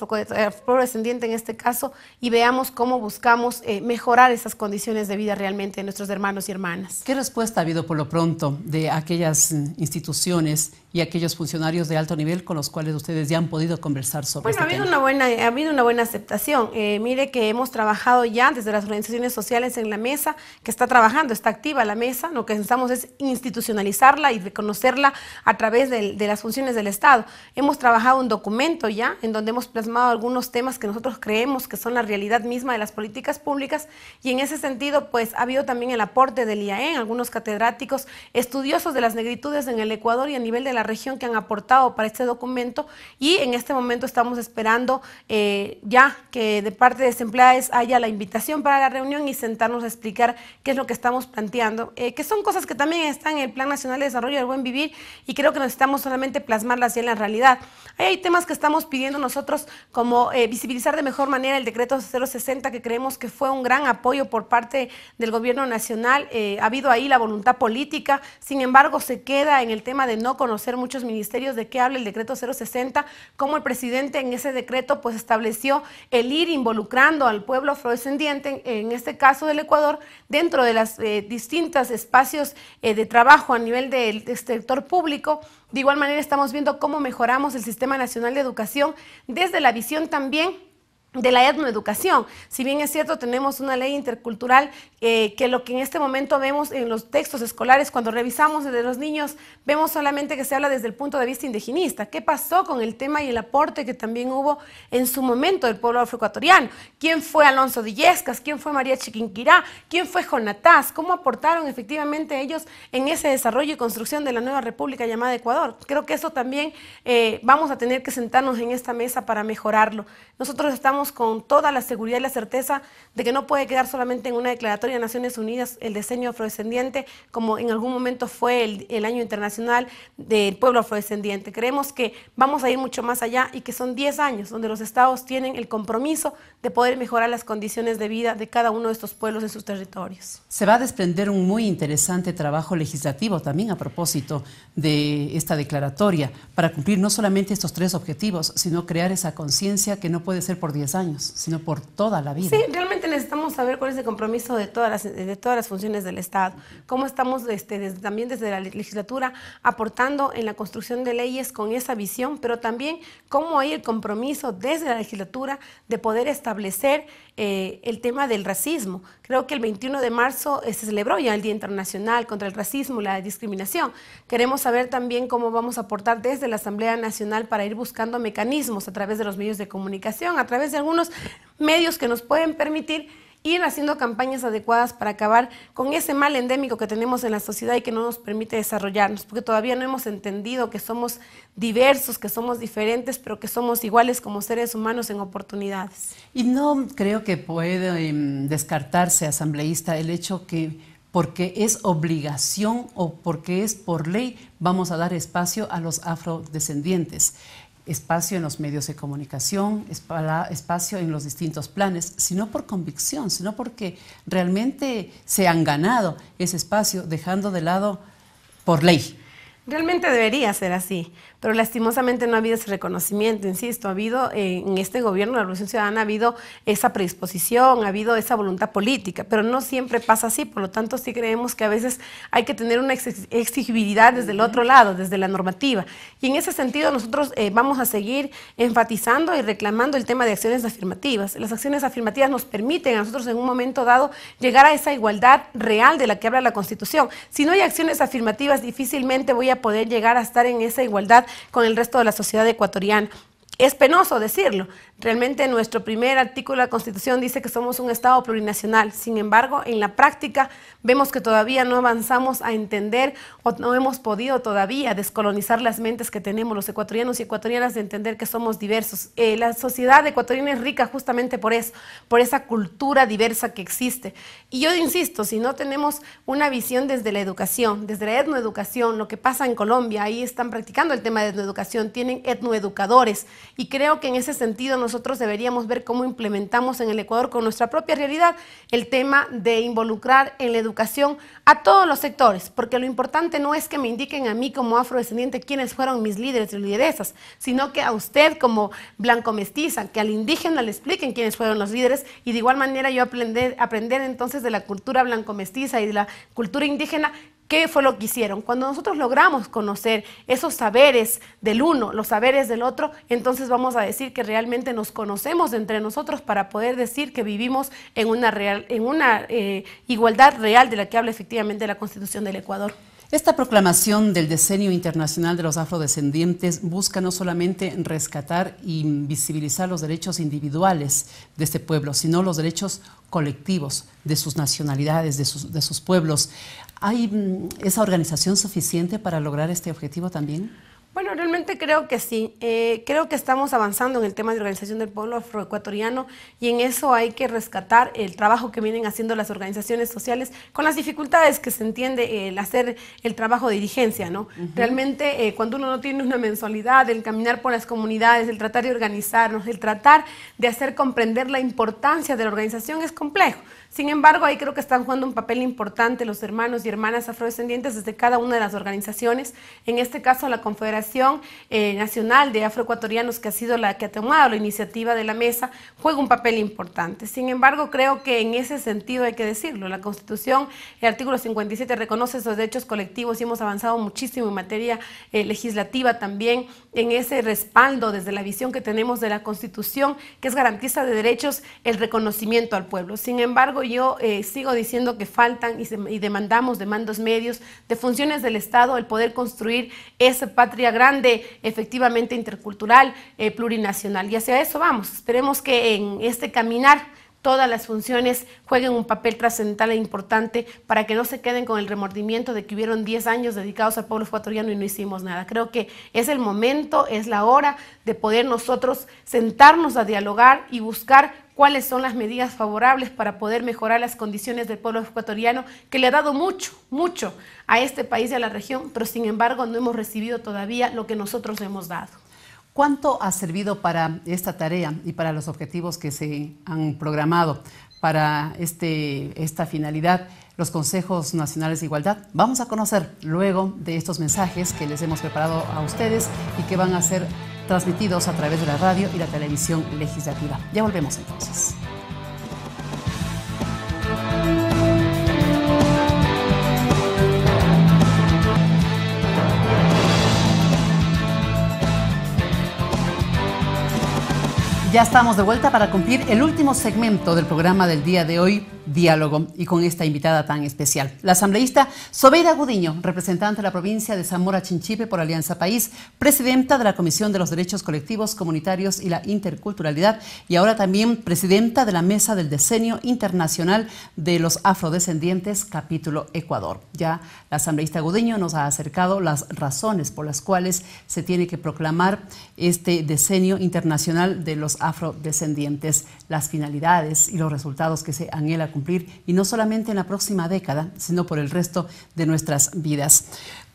descendiente en este caso y veamos cómo buscamos eh, mejorar esas condiciones de vida realmente de nuestros hermanos y hermanas. ¿Qué respuesta ha habido por lo pronto de aquellas mm, instituciones y aquellos funcionarios de alto nivel con los cuales ustedes ya han podido conversar sobre bueno, este ha habido Una buena, ha habido una buena aceptación. Eh, mire que hemos trabajado ya desde las organizaciones sociales en la mesa, que está trabajando, está activa la mesa. Lo que necesitamos es institucionalizarla y reconocerla a través de, las funciones del Estado. Hemos trabajado un documento ya, en donde hemos plasmado algunos temas que nosotros creemos que son la realidad misma de las políticas públicas y en ese sentido pues ha habido también el aporte del IAE, algunos catedráticos estudiosos de las negritudes en el Ecuador y a nivel de la región que han aportado para este documento y en este momento estamos esperando eh, ya que eh, de parte de desempleadas haya la invitación para la reunión y sentarnos a explicar qué es lo que estamos planteando, eh, que son cosas que también están en el Plan Nacional de Desarrollo del Buen Vivir y creo que necesitamos solamente plasmarlas ya en la realidad. hay temas que estamos pidiendo nosotros como eh, visibilizar de mejor manera el decreto 060 que creemos que fue un gran apoyo por parte del gobierno nacional. ha habido ahí la voluntad política, sin embargo se queda en el tema de no conocer muchos ministerios de qué habla el decreto 060, cómo el presidente en ese decreto pues estableció el ir involucrando al pueblo afrodescendiente, en este caso del Ecuador, dentro de los eh, distintos espacios eh, de trabajo a nivel del sector público. De igual manera estamos viendo cómo mejoramos el Sistema Nacional de Educación desde la visión también de la etnoeducación. Si bien es cierto, tenemos una ley intercultural eh, que lo que en este momento vemos en los textos escolares, cuando revisamos desde los niños, vemos solamente que se habla desde el punto de vista indigenista. ¿Qué pasó con el tema y el aporte que también hubo en su momento del pueblo afroecuatoriano? ¿Quién fue Alonso Dillescas? ¿Quién fue María Chiquinquirá? ¿Quién fue Jonatás? ¿Cómo aportaron efectivamente ellos en ese desarrollo y construcción de la nueva república llamada Ecuador? Creo que eso también eh, vamos a tener que sentarnos en esta mesa para mejorarlo. Nosotros estamos con toda la seguridad y la certeza de que no puede quedar solamente en una declaratoria de Naciones Unidas el diseño afrodescendiente, como en algún momento fue el, el año internacional del pueblo afrodescendiente. Creemos que vamos a ir mucho más allá y que son 10 años donde los estados tienen el compromiso de poder mejorar las condiciones de vida de cada uno de estos pueblos en sus territorios. Se va a desprender un muy interesante trabajo legislativo también a propósito de esta declaratoria para cumplir no solamente estos tres objetivos, sino crear esa conciencia que no puede ser por 10 años años, sino por toda la vida. Sí, realmente necesitamos saber cuál es el compromiso de todas las, de todas las funciones del Estado, cómo estamos este, también desde la legislatura aportando en la construcción de leyes con esa visión, pero también cómo hay el compromiso desde la legislatura de poder establecer eh, el tema del racismo. Creo que el 21 de marzo eh, se celebró ya el Día Internacional contra el Racismo, y la Discriminación. Queremos saber también cómo vamos a aportar desde la Asamblea Nacional para ir buscando mecanismos a través de los medios de comunicación, a través de algunos medios que nos pueden permitir ir haciendo campañas adecuadas para acabar con ese mal endémico que tenemos en la sociedad y que no nos permite desarrollarnos, porque todavía no hemos entendido que somos diversos, que somos diferentes, pero que somos iguales como seres humanos en oportunidades. Y no creo que puede em, descartarse, asambleísta, el hecho que porque es obligación o porque es por ley, vamos a dar espacio a los afrodescendientes espacio en los medios de comunicación, espacio en los distintos planes, sino por convicción, sino porque realmente se han ganado ese espacio dejando de lado por ley. Realmente debería ser así, pero lastimosamente no ha habido ese reconocimiento, insisto, ha habido eh, en este gobierno de la Revolución Ciudadana, ha habido esa predisposición, ha habido esa voluntad política, pero no siempre pasa así, por lo tanto sí creemos que a veces hay que tener una exigibilidad desde el otro lado, desde la normativa. Y en ese sentido nosotros eh, vamos a seguir enfatizando y reclamando el tema de acciones afirmativas. Las acciones afirmativas nos permiten a nosotros en un momento dado llegar a esa igualdad real de la que habla la Constitución. Si no hay acciones afirmativas, difícilmente voy a poder llegar a estar en esa igualdad con el resto de la sociedad ecuatoriana. Es penoso decirlo. Realmente nuestro primer artículo de la Constitución dice que somos un Estado plurinacional. Sin embargo, en la práctica vemos que todavía no avanzamos a entender o no hemos podido todavía descolonizar las mentes que tenemos los ecuatorianos y ecuatorianas de entender que somos diversos. Eh, la sociedad ecuatoriana es rica justamente por eso, por esa cultura diversa que existe. Y yo insisto, si no tenemos una visión desde la educación, desde la etnoeducación, lo que pasa en Colombia, ahí están practicando el tema de etnoeducación, tienen etnoeducadores y creo que en ese sentido nosotros deberíamos ver cómo implementamos en el Ecuador con nuestra propia realidad el tema de involucrar en la educación a todos los sectores, porque lo importante no es que me indiquen a mí como afrodescendiente quiénes fueron mis líderes y lideresas, sino que a usted como blanco mestiza, que al indígena le expliquen quiénes fueron los líderes y de igual manera yo aprender, aprender entonces de la cultura blanco mestiza y de la cultura indígena ¿Qué fue lo que hicieron? Cuando nosotros logramos conocer esos saberes del uno, los saberes del otro, entonces vamos a decir que realmente nos conocemos entre nosotros para poder decir que vivimos en una, real, en una eh, igualdad real de la que habla efectivamente la Constitución del Ecuador. Esta proclamación del Decenio Internacional de los Afrodescendientes busca no solamente rescatar y visibilizar los derechos individuales de este pueblo, sino los derechos colectivos de sus nacionalidades, de sus, de sus pueblos. ¿Hay mm, esa organización suficiente para lograr este objetivo también? Bueno, realmente creo que sí. Eh, creo que estamos avanzando en el tema de organización del pueblo afroecuatoriano y en eso hay que rescatar el trabajo que vienen haciendo las organizaciones sociales con las dificultades que se entiende el hacer el trabajo de dirigencia, ¿no? Realmente eh, cuando uno no tiene una mensualidad, el caminar por las comunidades, el tratar de organizarnos, el tratar de hacer comprender la importancia de la organización es complejo. Sin embargo, ahí creo que están jugando un papel importante los hermanos y hermanas afrodescendientes desde cada una de las organizaciones, en este caso la Confederación eh, Nacional de Afroecuatorianos, que ha sido la que ha tomado la iniciativa de la mesa, juega un papel importante. Sin embargo, creo que en ese sentido hay que decirlo, la Constitución, el artículo 57 reconoce esos derechos colectivos y hemos avanzado muchísimo en materia eh, legislativa también, en ese respaldo desde la visión que tenemos de la Constitución, que es garantista de derechos, el reconocimiento al pueblo. Sin embargo, yo eh, sigo diciendo que faltan y, demandamos demandos medios de funciones del Estado el poder construir esa patria grande, efectivamente intercultural, eh, plurinacional. Y hacia eso vamos. Esperemos que en este caminar todas las funciones jueguen un papel trascendental e importante para que no se queden con el remordimiento de que hubieron 10 años dedicados al pueblo ecuatoriano y no hicimos nada. Creo que es el momento, es la hora de poder nosotros sentarnos a dialogar y buscar cuáles son las medidas favorables para poder mejorar las condiciones del pueblo ecuatoriano, que le ha dado mucho, mucho a este país y a la región, pero sin embargo no hemos recibido todavía lo que nosotros hemos dado. ¿Cuánto ha servido para esta tarea y para los objetivos que se han programado para este, esta finalidad los consejos nacionales de igualdad. Vamos a conocer luego de estos mensajes que les hemos preparado a ustedes y que van a ser transmitidos a través de la radio y la televisión legislativa. Ya volvemos entonces. Ya estamos de vuelta para cumplir el último segmento del programa del día de hoy, Diálogo, y con esta invitada tan especial, la asambleísta Sobeida Gudiño, representante de la provincia de Zamora Chinchipe por Alianza País, presidenta de la Comisión de los Derechos Colectivos, Comunitarios y la Interculturalidad, y ahora también presidenta de la Mesa del Decenio Internacional de los Afrodescendientes, capítulo Ecuador. Ya la asambleísta Gudiño nos ha acercado las razones por las cuales se tiene que proclamar este decenio internacional de los afrodescendientes afrodescendientes, las finalidades y los resultados que se anhela cumplir, y no solamente en la próxima década, sino por el resto de nuestras vidas.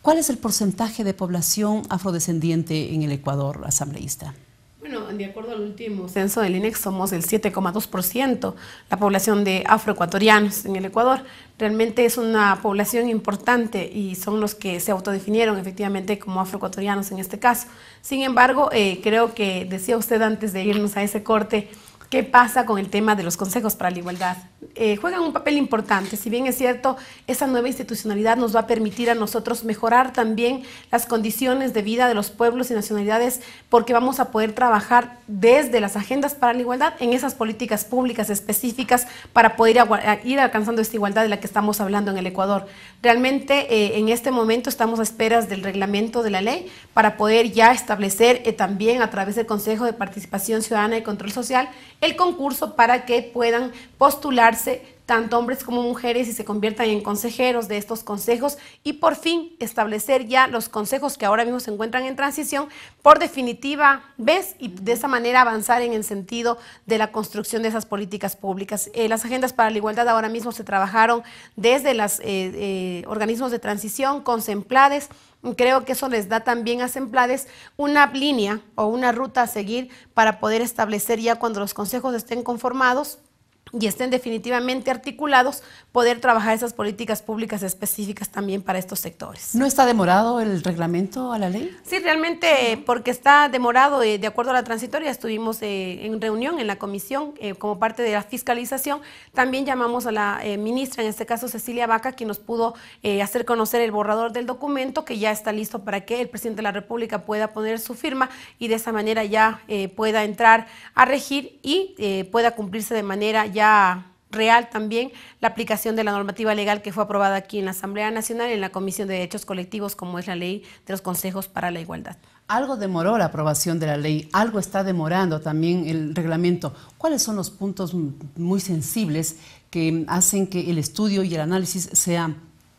¿Cuál es el porcentaje de población afrodescendiente en el Ecuador, asambleísta? Bueno, de acuerdo al último censo del INEX, somos el 7,2% la población de afroecuatorianos en el Ecuador. Realmente es una población importante y son los que se autodefinieron efectivamente como afroecuatorianos en este caso. Sin embargo, eh, creo que decía usted antes de irnos a ese corte, ¿qué pasa con el tema de los consejos para la igualdad? Eh, juegan un papel importante. Si bien es cierto, esa nueva institucionalidad nos va a permitir a nosotros mejorar también las condiciones de vida de los pueblos y nacionalidades porque vamos a poder trabajar desde las agendas para la igualdad en esas políticas públicas específicas para poder ir alcanzando esta igualdad de la que estamos hablando en el Ecuador. Realmente eh, en este momento estamos a esperas del reglamento de la ley para poder ya establecer eh, también a través del Consejo de Participación Ciudadana y Control Social el concurso para que puedan postular tanto hombres como mujeres y se conviertan en consejeros de estos consejos y por fin establecer ya los consejos que ahora mismo se encuentran en transición por definitiva vez y de esa manera avanzar en el sentido de la construcción de esas políticas públicas. Eh, las agendas para la igualdad ahora mismo se trabajaron desde los eh, eh, organismos de transición con SEMPLADES, Creo que eso les da también a Semplades una línea o una ruta a seguir para poder establecer ya cuando los consejos estén conformados y estén definitivamente articulados, poder trabajar esas políticas públicas específicas también para estos sectores. ¿No está demorado el reglamento a la ley? Sí, realmente eh, porque está demorado eh, de acuerdo a la transitoria. Estuvimos eh, en reunión en la comisión como parte de la fiscalización. También llamamos a la ministra, en este caso Cecilia Vaca, quien nos pudo hacer conocer el borrador del documento que ya está listo para que el presidente de la República pueda poner su firma y de esa manera ya pueda entrar a regir y pueda cumplirse de manera ya real también la aplicación de la normativa legal que fue aprobada aquí en la Asamblea Nacional y en la Comisión de Derechos Colectivos, como es la ley de los consejos para la igualdad. Algo demoró la aprobación de la ley, algo está demorando también el reglamento. ¿Cuáles son los puntos muy sensibles que hacen que el estudio y el análisis sea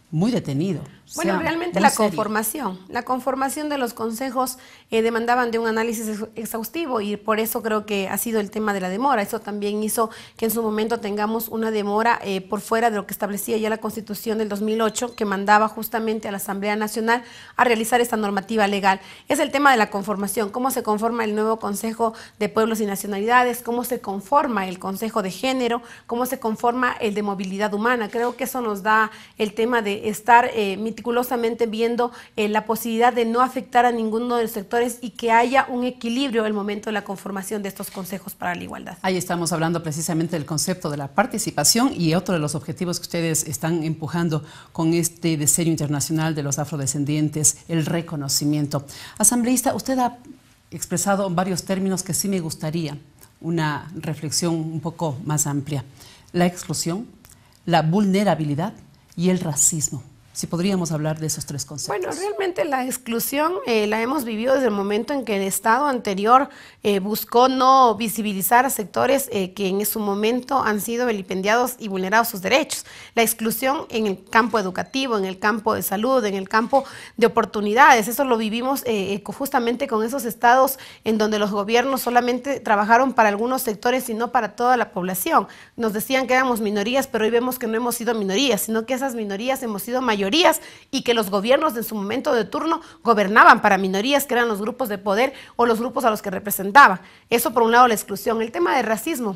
muy detenido? Bueno, realmente la conformación. La conformación de los consejos eh, demandaban de un análisis exhaustivo y por eso creo que ha sido el tema de la demora. Eso también hizo que en su momento tengamos una demora eh, por fuera de lo que establecía ya la Constitución del 2008, que mandaba justamente a la Asamblea Nacional a realizar esta normativa legal. Es el tema de la conformación, cómo se conforma el nuevo Consejo de Pueblos y Nacionalidades, cómo se conforma el Consejo de Género, cómo se conforma el de Movilidad Humana. Creo que eso nos da el tema de estar eh, meticulosamente viendo eh, la posibilidad de no afectar a ninguno de los sectores y que haya un equilibrio el momento de la conformación de estos consejos para la igualdad. Ahí estamos hablando precisamente del concepto de la participación y otro de los objetivos que ustedes están empujando con este deseo internacional de los afrodescendientes, el reconocimiento. Asambleísta, usted ha expresado varios términos que sí me gustaría una reflexión un poco más amplia. La exclusión, la vulnerabilidad y el racismo. Si podríamos hablar de esos tres conceptos. Bueno, realmente la exclusión eh, la hemos vivido desde el momento en que el Estado anterior eh, buscó no visibilizar a sectores eh, que en su momento han sido vilipendiados y vulnerados sus derechos. La exclusión en el campo educativo, en el campo de salud, en el campo de oportunidades. Eso lo vivimos justamente con esos estados en donde los gobiernos solamente trabajaron para algunos sectores y no para toda la población. Nos decían que éramos minorías, pero hoy vemos que no hemos sido minorías, sino que esas minorías hemos sido mayores y que los gobiernos en su momento de turno gobernaban para minorías que eran los grupos de poder o los grupos a los que representaba, Eso por un lado la exclusión. El tema del racismo,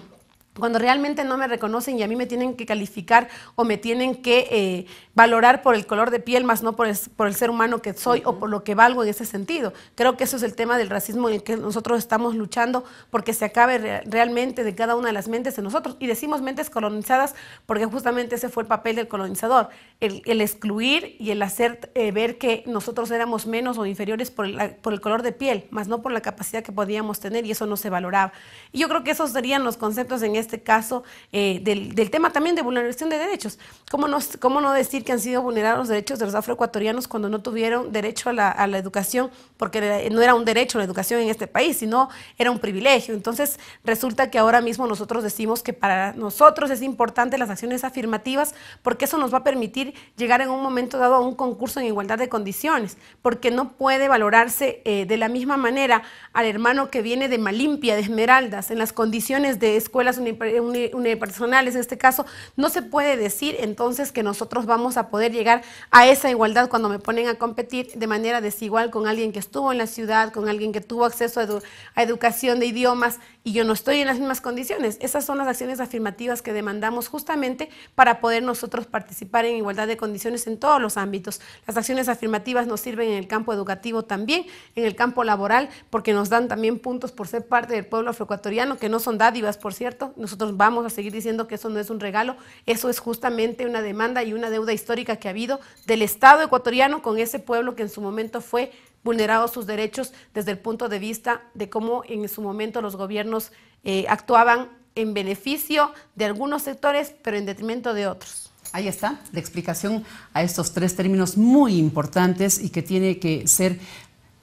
cuando realmente no me reconocen y a mí me tienen que calificar o me tienen que eh, valorar por el color de piel, más no por el, por el ser humano que soy o por lo que valgo en ese sentido. Creo que eso es el tema del racismo en el que nosotros estamos luchando porque se acabe realmente de cada una de las mentes de nosotros. Y decimos mentes colonizadas porque justamente ese fue el papel del colonizador, el, el excluir y el hacer eh, ver que nosotros éramos menos o inferiores por el, por el color de piel, más no por la capacidad que podíamos tener y eso no se valoraba. Y yo creo que esos serían los conceptos en este caso eh, del, del, tema también de vulneración de derechos. ¿Cómo no, ¿Cómo no decir que han sido vulnerados los derechos de los afroecuatorianos cuando no tuvieron derecho a la, a la educación, porque no era un derecho la educación en este país, sino era un privilegio? Entonces, resulta que ahora mismo nosotros decimos que para nosotros es importante las acciones afirmativas porque eso nos va a permitir llegar en un momento dado a un concurso en igualdad de condiciones, porque no puede valorarse eh, de la misma manera al hermano que viene de Malimpia, de Esmeraldas, en las condiciones de escuelas universitarias unipersonales eh, eh, en este caso, no se puede decir entonces que nosotros vamos a poder llegar a esa igualdad cuando me ponen a competir de manera desigual con alguien que estuvo en la ciudad, con alguien que tuvo acceso a, a educación de idiomas y yo no estoy en las mismas condiciones. Esas son las acciones afirmativas que demandamos justamente para poder nosotros participar en igualdad de condiciones en todos los ámbitos. Las acciones afirmativas nos sirven en el campo educativo también, en el campo laboral, porque nos dan también puntos por ser parte del pueblo afroecuatoriano, que no son dádivas, por cierto, nosotros vamos a seguir diciendo que eso no es un regalo, eso es justamente una demanda y una deuda histórica que ha habido del Estado ecuatoriano con ese pueblo que en su momento fue vulnerado sus derechos desde el punto de vista de cómo en su momento los gobiernos eh, actuaban en beneficio de algunos sectores, pero en detrimento de otros. Ahí está la explicación a estos tres términos muy importantes y que tiene que ser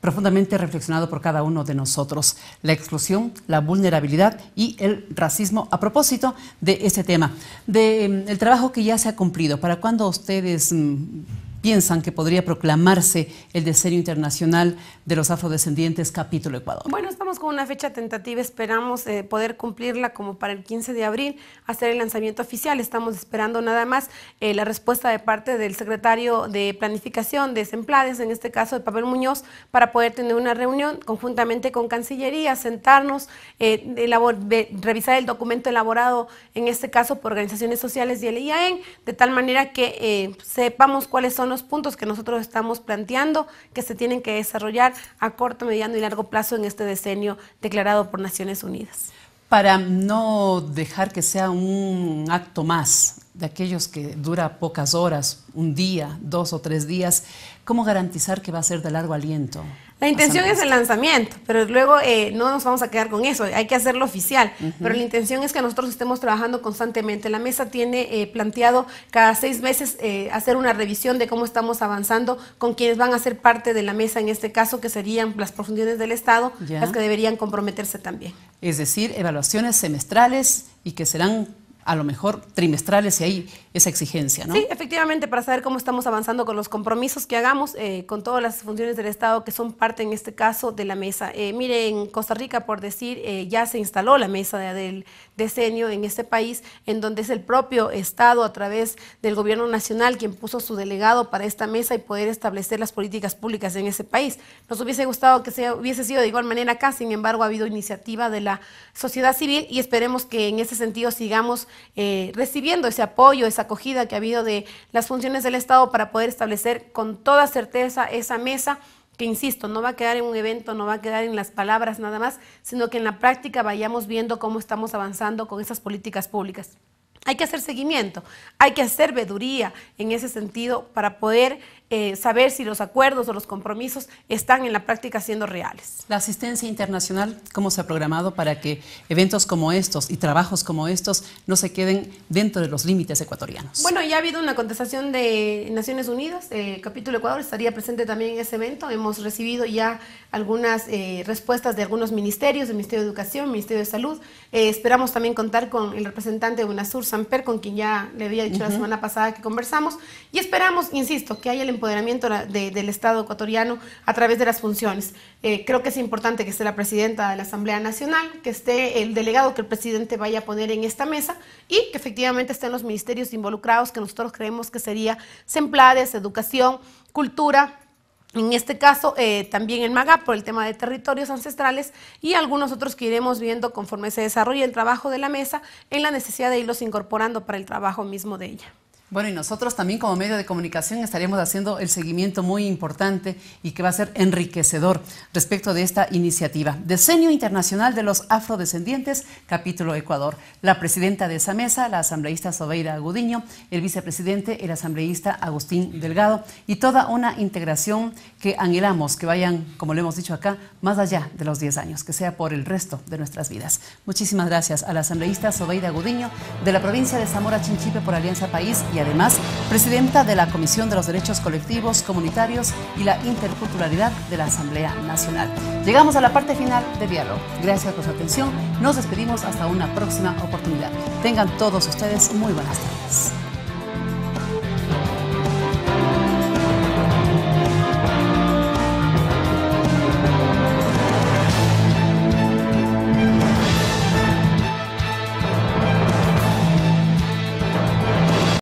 profundamente reflexionado por cada uno de nosotros, la exclusión, la vulnerabilidad y el racismo a propósito de este tema, del de, mm, el trabajo que ya se ha cumplido. ¿Para cuándo ustedes... Mm, piensan que podría proclamarse el deseo Internacional de los Afrodescendientes, capítulo Ecuador? Bueno, estamos con una fecha tentativa, esperamos eh, poder cumplirla como para el 15 de abril, hacer el lanzamiento oficial. Estamos esperando nada más eh, la respuesta de parte del secretario de Planificación de Semplades, en este caso de Pavel Muñoz, para poder tener una reunión conjuntamente con Cancillería, sentarnos, eh, revisar el documento elaborado, en este caso por organizaciones sociales y el IAEN, de tal manera que sepamos cuáles son los puntos que nosotros estamos planteando que se tienen que desarrollar a corto, mediano y largo plazo en este decenio declarado por Naciones Unidas. Para no dejar que sea un acto más de aquellos que dura pocas horas, un día, dos o tres días, ¿cómo garantizar que va a ser de largo aliento? La intención es el lanzamiento, pero luego eh, no nos vamos a quedar con eso, hay que hacerlo oficial, pero la intención es que nosotros estemos trabajando constantemente. La mesa tiene eh, planteado cada seis meses eh, hacer una revisión de cómo estamos avanzando con quienes van a ser parte de la mesa, en este caso que serían las profundidades del Estado, las que deberían comprometerse también. Es decir, evaluaciones semestrales y que serán a lo mejor trimestrales y ahí esa exigencia, ¿no? Sí, efectivamente, para saber cómo estamos avanzando con los compromisos que hagamos, eh, con todas las funciones del Estado que son parte en este caso de la mesa. Eh, mire, en Costa Rica, por decir, eh, ya se instaló la mesa de, del, decenio en este país, en donde es el propio Estado a través del gobierno nacional quien puso su delegado para esta mesa y poder establecer las políticas públicas en ese país. Nos hubiese gustado que se hubiese sido de igual manera acá, sin embargo ha habido iniciativa de la sociedad civil y esperemos que en ese sentido sigamos eh, recibiendo ese apoyo, esa acogida que ha habido de las funciones del Estado para poder establecer con toda certeza esa mesa que insisto, no va a quedar en un evento, no va a quedar en las palabras nada más, sino que en la práctica vayamos viendo cómo estamos avanzando con esas políticas públicas. Hay que hacer seguimiento, hay que hacer veduría en ese sentido para poder eh, saber si los acuerdos o los compromisos están en la práctica siendo reales. La asistencia internacional, ¿cómo se ha programado para que eventos como estos y trabajos como estos no se queden dentro de los límites ecuatorianos? Bueno, ya ha habido una contestación de Naciones Unidas, eh, el capítulo Ecuador estaría presente también en ese evento. Hemos recibido ya algunas eh, respuestas de algunos ministerios, del Ministerio de Educación, Ministerio de Salud. esperamos también contar con el representante de UNASUR, Samper, con quien ya le había dicho la semana pasada que conversamos. Y esperamos, insisto, que haya el empoderamiento del Estado ecuatoriano a través de las funciones. Eh, creo que es importante que esté la presidenta de la Asamblea Nacional, que esté el delegado que el presidente vaya a poner en esta mesa y que efectivamente estén los ministerios involucrados que nosotros creemos que sería Semplades, Educación, Cultura, en este caso, eh, también el MAGAP por el tema de territorios ancestrales y algunos otros que iremos viendo conforme se desarrolle el trabajo de la mesa en la necesidad de irlos incorporando para el trabajo mismo de ella. Bueno, y nosotros también como medio de comunicación estaremos haciendo el seguimiento muy importante y que va a ser enriquecedor respecto de esta iniciativa. Diseño Internacional de los Afrodescendientes, capítulo Ecuador. La presidenta de esa mesa, la asambleísta Sobeida Agudiño, el vicepresidente, el asambleísta Agustín Delgado y toda una integración que anhelamos que vayan, como lo hemos dicho acá, más allá de los 10 años, que sea por el resto de nuestras vidas. Muchísimas gracias a la asambleísta Sobeida Agudiño de la provincia de Zamora Chinchipe por Alianza País y a además presidenta de la Comisión de los Derechos Colectivos, Comunitarios y la Interculturalidad de la Asamblea Nacional. Llegamos a la parte final de Diálogo. Gracias por su atención. Nos despedimos hasta una próxima oportunidad. Tengan todos ustedes muy buenas tardes.